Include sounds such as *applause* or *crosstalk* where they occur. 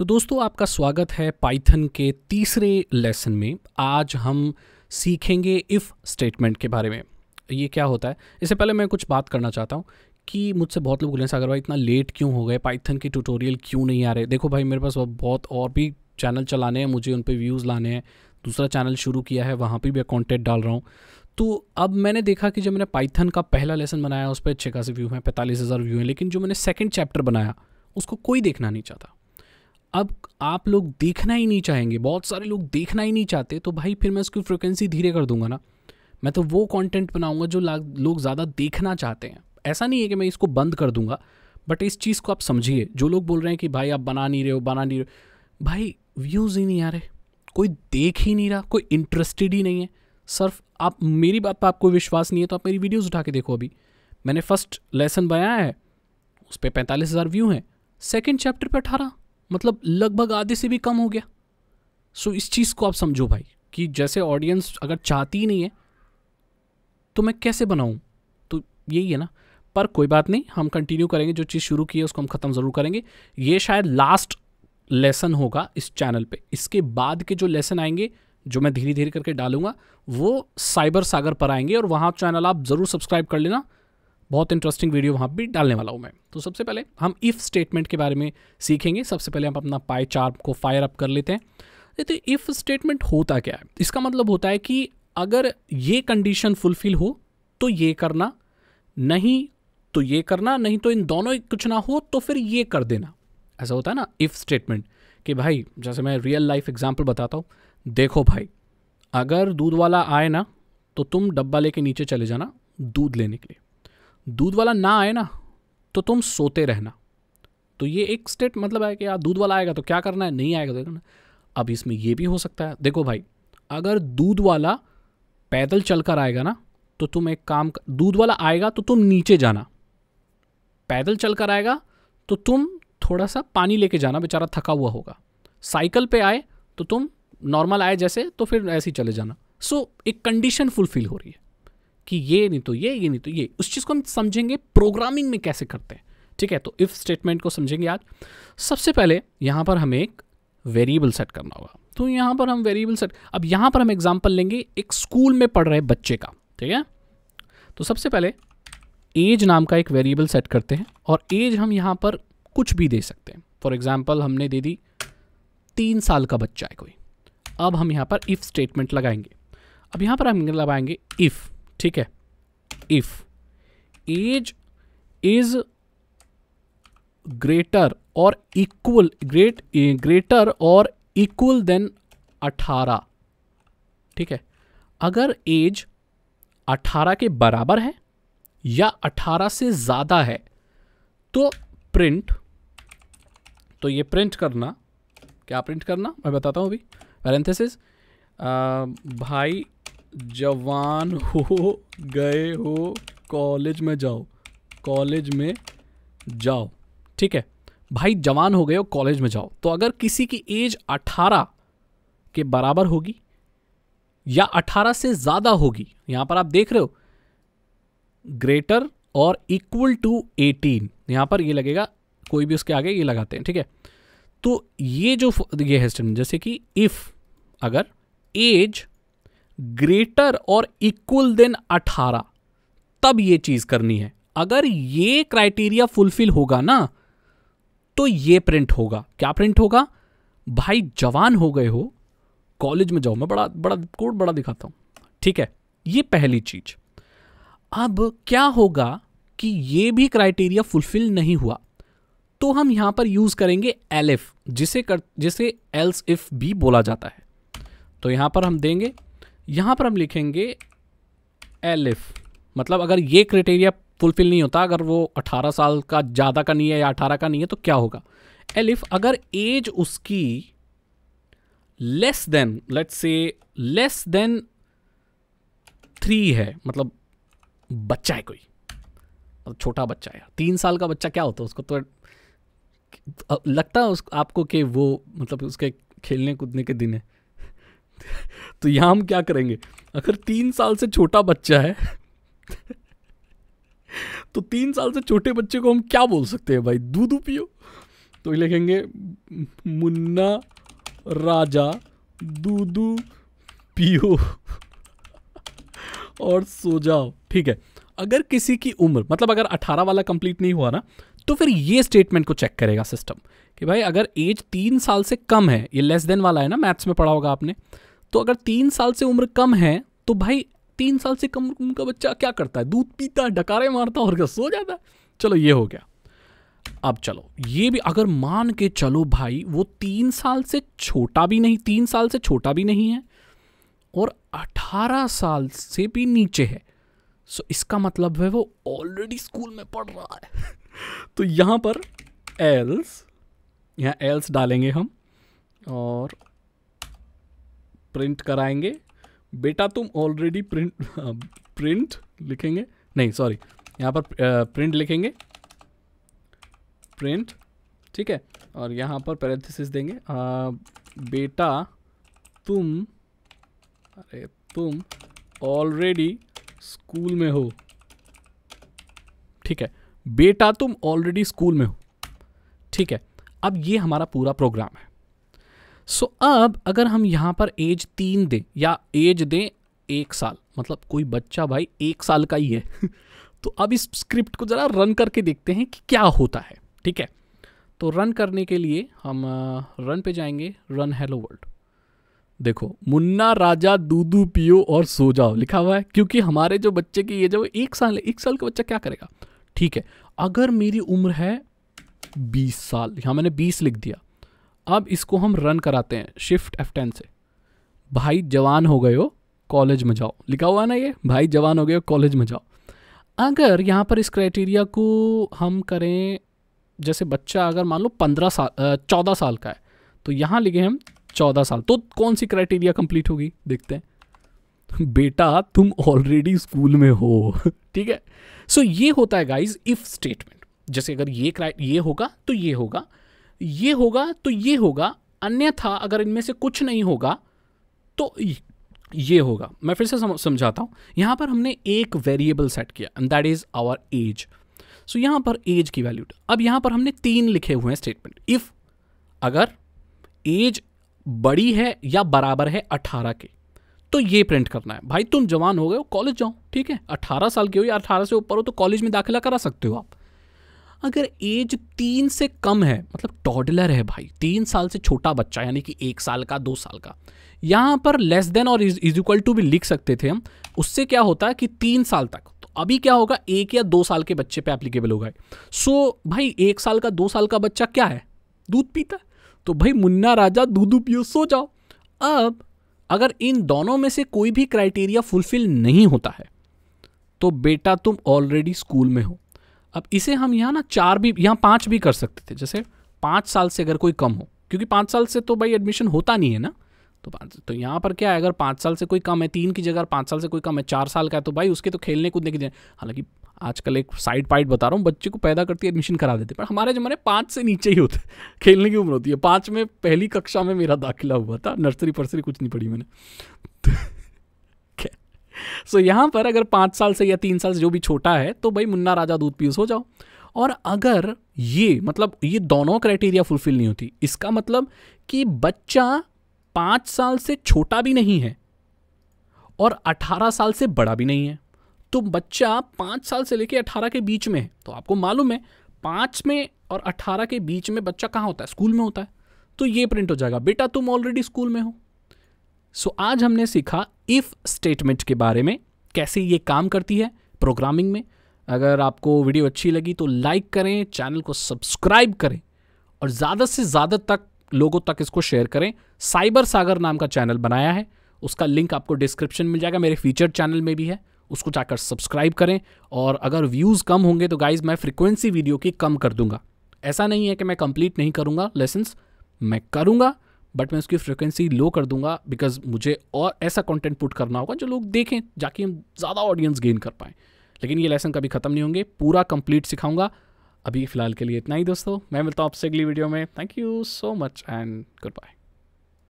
तो दोस्तों आपका स्वागत है पाइथन के तीसरे लेसन में आज हम सीखेंगे इफ़ स्टेटमेंट के बारे में ये क्या होता है इससे पहले मैं कुछ बात करना चाहता हूँ कि मुझसे बहुत लोग बोले सागर भाई इतना लेट क्यों हो गए पाइथन के ट्यूटोरियल क्यों नहीं आ रहे देखो भाई मेरे पास बहुत और भी चैनल चलाने हैं मुझे उन पर व्यूज़ लाने हैं दूसरा चैनल शुरू किया है वहाँ पर भी कॉन्टेंट डाल रहा हूँ तो अब मैंने देखा कि जब मैंने पाइथन का पहला लेसन बनाया उस पर अच्छे खासे व्यू हैं पैंतालीस हज़ार व्यू हैं लेकिन जो मैंने सेकेंड चैप्टर बनाया उसको कोई देखना नहीं चाहता अब आप लोग देखना ही नहीं चाहेंगे बहुत सारे लोग देखना ही नहीं चाहते तो भाई फिर मैं उसकी फ्रिक्वेंसी धीरे कर दूंगा ना मैं तो वो कंटेंट बनाऊंगा जो लोग ज़्यादा देखना चाहते हैं ऐसा नहीं है कि मैं इसको बंद कर दूंगा बट इस चीज़ को आप समझिए जो लोग बोल रहे हैं कि भाई आप बना नहीं रहे हो बना नहीं रहे भाई व्यूज़ ही नहीं आ रहे कोई देख ही नहीं रहा कोई इंटरेस्टेड ही नहीं है सिर्फ आप मेरी बात पर आपको विश्वास नहीं है तो आप मेरी वीडियोज़ उठा के देखो अभी मैंने फर्स्ट लेसन बनाया है उस पर पैंतालीस हज़ार व्यू हैं सेकेंड चैप्टर पर अठारह मतलब लगभग आधे से भी कम हो गया सो इस चीज़ को आप समझो भाई कि जैसे ऑडियंस अगर चाहती ही नहीं है तो मैं कैसे बनाऊँ तो यही है ना पर कोई बात नहीं हम कंटिन्यू करेंगे जो चीज़ शुरू की है उसको हम ख़त्म ज़रूर करेंगे ये शायद लास्ट लेसन होगा इस चैनल पे इसके बाद के जो लेसन आएंगे जो मैं धीरे धीरे करके डालूंगा वो साइबर सागर पर आएंगे और वहाँ चैनल आप ज़रूर सब्सक्राइब कर लेना बहुत इंटरेस्टिंग वीडियो वहाँ भी डालने वाला हूँ मैं तो सबसे पहले हम इफ़ स्टेटमेंट के बारे में सीखेंगे सबसे पहले हम अपना पाई चार्प को फायर अप कर लेते हैं तो इफ़ स्टेटमेंट होता क्या है इसका मतलब होता है कि अगर ये कंडीशन फुलफिल हो तो ये करना नहीं तो ये करना नहीं तो इन दोनों कुछ ना हो तो फिर ये कर देना ऐसा होता है ना इफ़ स्टेटमेंट कि भाई जैसे मैं रियल लाइफ एग्जाम्पल बताता हूँ देखो भाई अगर दूध वाला आए ना तो तुम डब्बा लेके नीचे चले जाना दूध लेने के लिए दूध वाला ना आए ना तो तुम सोते रहना तो ये एक स्टेट मतलब है कि यार दूध वाला आएगा तो क्या करना है नहीं आएगा तो करना अब इसमें ये भी हो सकता है देखो भाई अगर दूध वाला पैदल चल कर आएगा ना तो तुम एक काम कर दूध वाला आएगा तो तुम नीचे जाना पैदल चल कर आएगा तो तुम थोड़ा सा पानी लेके जाना बेचारा थका हुआ होगा साइकिल पे आए तो तुम नॉर्मल आए जैसे तो फिर ऐसे ही चले जाना सो so, एक कंडीशन फुलफिल हो रही है कि ये नहीं तो ये ये नहीं तो ये उस चीज़ को हम समझेंगे प्रोग्रामिंग में कैसे करते हैं ठीक है तो इफ़ स्टेटमेंट को समझेंगे आज सबसे पहले यहाँ पर हमें एक वेरिएबल सेट करना होगा तो यहाँ पर हम वेरिएबल सेट अब यहाँ पर हम एग्जाम्पल लेंगे एक स्कूल में पढ़ रहे बच्चे का ठीक है तो सबसे पहले एज नाम का एक वेरिएबल सेट करते हैं और एज हम यहाँ पर कुछ भी दे सकते हैं फॉर एग्ज़ाम्पल हमने दे दी तीन साल का बच्चा है कोई अब हम यहाँ पर इफ़ स्टेटमेंट लगाएंगे अब यहाँ पर हम लगाएंगे इफ़ ठीक है इफ एज इज ग्रेटर और इक्वल ग्रेट ग्रेटर और इक्वल देन अठारह ठीक है अगर एज अठारह के बराबर है या अठारह से ज़्यादा है तो प्रिंट तो ये प्रिंट करना क्या प्रिंट करना मैं बताता हूँ अभी पैरेंथेसिस भाई जवान हो गए हो कॉलेज में जाओ कॉलेज में जाओ ठीक है भाई जवान हो गए हो कॉलेज में जाओ तो अगर किसी की एज 18 के बराबर होगी या 18 से ज़्यादा होगी यहां पर आप देख रहे हो ग्रेटर और इक्वल टू 18 यहां पर ये लगेगा कोई भी उसके आगे ये लगाते हैं ठीक है तो ये जो ये है जैसे कि इफ़ अगर एज ग्रेटर और इक्वल देन 18 तब ये चीज करनी है अगर ये क्राइटेरिया फुलफिल होगा ना तो ये प्रिंट होगा क्या प्रिंट होगा भाई जवान हो गए हो कॉलेज में जाओ मैं बड़ा बड़ा कोड बड़ा दिखाता हूं ठीक है ये पहली चीज अब क्या होगा कि ये भी क्राइटेरिया फुलफिल नहीं हुआ तो हम यहां पर यूज़ करेंगे एल एफ जिसे कर जिसे एल्स इफ भी बोला जाता है तो यहां पर हम देंगे यहाँ पर हम लिखेंगे एलिफ मतलब अगर ये क्राइटेरिया फुलफिल नहीं होता अगर वो 18 साल का ज़्यादा का नहीं है या 18 का नहीं है तो क्या होगा एलिफ अगर एज उसकी less than let's say less than three है मतलब बच्चा है कोई मतलब छोटा बच्चा है तीन साल का बच्चा क्या होता है उसको तो लगता है उस आपको कि वो मतलब उसके खेलने कूदने के दिन है तो यहाँ हम क्या करेंगे अगर तीन साल से छोटा बच्चा है तो तीन साल से छोटे बच्चे को हम क्या बोल सकते हैं भाई दूध पियो तो लिखेंगे मुन्ना राजा दूधू पियो और सो जाओ ठीक है अगर किसी की उम्र मतलब अगर 18 वाला कंप्लीट नहीं हुआ ना तो फिर ये स्टेटमेंट को चेक करेगा सिस्टम कि भाई अगर एज तीन साल से कम है ये लेस देन वाला है ना मैथ्स में पढ़ा होगा आपने तो अगर तीन साल से उम्र कम है तो भाई तीन साल से कम उम्र का बच्चा क्या करता है दूध पीता है डकारे मारता और क्या सो जाता है चलो ये हो गया अब चलो ये भी अगर मान के चलो भाई वो तीन साल से छोटा भी नहीं तीन साल से छोटा भी नहीं है और अठारह साल से भी नीचे है सो इसका मतलब है वो ऑलरेडी स्कूल में पढ़ रहा है *laughs* तो यहाँ पर एल्स यहाँ एल्स डालेंगे हम और प्रिंट कराएंगे बेटा तुम ऑलरेडी प्रिंट प्रिंट लिखेंगे नहीं सॉरी यहाँ पर प्रिंट लिखेंगे प्रिंट ठीक है और यहाँ पर पैरेथिस देंगे आ, बेटा तुम अरे तुम ऑलरेडी स्कूल में हो ठीक है बेटा तुम ऑलरेडी स्कूल में हो ठीक है अब ये हमारा पूरा प्रोग्राम है सो so, अब अगर हम यहाँ पर एज तीन दें या एज दें एक साल मतलब कोई बच्चा भाई एक साल का ही है तो अब इस स्क्रिप्ट को ज़रा रन करके देखते हैं कि क्या होता है ठीक है तो रन करने के लिए हम रन पे जाएंगे रन हेलो वर्ल्ड देखो मुन्ना राजा दूधू पियो और सो जाओ लिखा हुआ है क्योंकि हमारे जो बच्चे की एज है वो एक साल है एक साल का बच्चा क्या करेगा ठीक है अगर मेरी उम्र है बीस साल यहाँ मैंने बीस लिख दिया अब इसको हम रन कराते हैं शिफ्ट एफ टेन से भाई जवान हो गए हो कॉलेज में जाओ लिखा हुआ ना ये भाई जवान हो गए हो कॉलेज में जाओ अगर यहाँ पर इस क्राइटेरिया को हम करें जैसे बच्चा अगर मान लो पंद्रह साल चौदह साल का है तो यहाँ लिखे हम चौदह साल तो कौन सी क्राइटेरिया कंप्लीट होगी देखते हैं बेटा तुम ऑलरेडी स्कूल में हो *laughs* ठीक है सो so, ये होता है गाइज इफ स्टेटमेंट जैसे अगर ये ये होगा तो ये होगा ये होगा तो ये होगा अन्यथा अगर इनमें से कुछ नहीं होगा तो ये होगा मैं फिर से समझाता हूँ यहाँ पर हमने एक वेरिएबल सेट किया and that is our age so यहाँ पर एज की वैल्यू अब यहाँ पर हमने तीन लिखे हुए हैं स्टेटमेंट इफ़ अगर एज बड़ी है या बराबर है अठारह के तो ये प्रिंट करना है भाई तुम जवान हो गए हो कॉलेज जाओ ठीक है अट्ठारह साल के हो या अठारह से ऊपर हो तो कॉलेज में दाखिला करा सकते हो आप अगर एज तीन से कम है मतलब टॉडलर है भाई तीन साल से छोटा बच्चा यानी कि एक साल का दो साल का यहाँ पर लेस देन और इज इक्वल टू भी लिख सकते थे हम उससे क्या होता है कि तीन साल तक तो अभी क्या होगा एक या दो साल के बच्चे पे एप्लीकेबल होगा सो भाई एक साल का दो साल का बच्चा क्या है दूध पीता तो भाई मुन्ना राजा दूध पियो सो जाओ अब अगर इन दोनों में से कोई भी क्राइटेरिया फुलफिल नहीं होता है तो बेटा तुम ऑलरेडी स्कूल में हो अब इसे हम यहाँ ना चार भी यहाँ पाँच भी कर सकते थे जैसे पाँच साल से अगर कोई कम हो क्योंकि पाँच साल से तो भाई एडमिशन होता नहीं है ना तो पाँच तो यहाँ पर क्या है अगर पाँच साल से कोई कम है तीन की जगह पाँच साल से कोई कम है चार साल का है तो भाई उसके तो खेलने कूदने की जगह हालांकि आजकल एक साइड पाइट बता रहा हूँ बच्चे को पैदा करती है एडमिशन करा देते पर हमारे जमाने पाँच से नीचे ही होते *laughs* खेलने की उम्र होती है पाँच में पहली कक्षा में मेरा दाखिला हुआ था नर्सरी पर्सरी कुछ नहीं पढ़ी मैंने सो so, यहाँ पर अगर पाँच साल से या तीन साल से जो भी छोटा है तो भाई मुन्ना राजा दूध पीस हो जाओ और अगर ये मतलब ये दोनों क्राइटेरिया फुलफिल नहीं होती इसका मतलब कि बच्चा पाँच साल से छोटा भी नहीं है और अठारह साल से बड़ा भी नहीं है तो बच्चा पाँच साल से लेकर अठारह के बीच में है तो आपको मालूम है पाँच में और अट्ठारह के बीच में बच्चा कहाँ होता है स्कूल में होता है तो ये प्रिंट हो जाएगा बेटा तुम ऑलरेडी स्कूल में हो सो so, आज हमने सीखा इफ़ स्टेटमेंट के बारे में कैसे ये काम करती है प्रोग्रामिंग में अगर आपको वीडियो अच्छी लगी तो लाइक करें चैनल को सब्सक्राइब करें और ज़्यादा से ज़्यादा तक लोगों तक इसको शेयर करें साइबर सागर नाम का चैनल बनाया है उसका लिंक आपको डिस्क्रिप्शन मिल जाएगा मेरे फीचर चैनल में भी है उसको जाकर सब्सक्राइब करें और अगर व्यूज़ कम होंगे तो गाइज़ मैं फ्रिक्वेंसी वीडियो की कम कर दूंगा ऐसा नहीं है कि मैं कंप्लीट नहीं करूंगा लेसन्स मैं करूंगा बट मैं उसकी फ्रिक्वेंसी लो कर दूंगा बिकॉज मुझे और ऐसा कंटेंट पुट करना होगा जो लोग देखें जाके हम ज़्यादा ऑडियंस गेन कर पाएँ लेकिन ये लेसन कभी ख़त्म नहीं होंगे पूरा कंप्लीट सिखाऊंगा अभी फ़िलहाल के लिए इतना ही दोस्तों मैं मिलता हूँ आपसे अगली वीडियो में thank you so much and good bye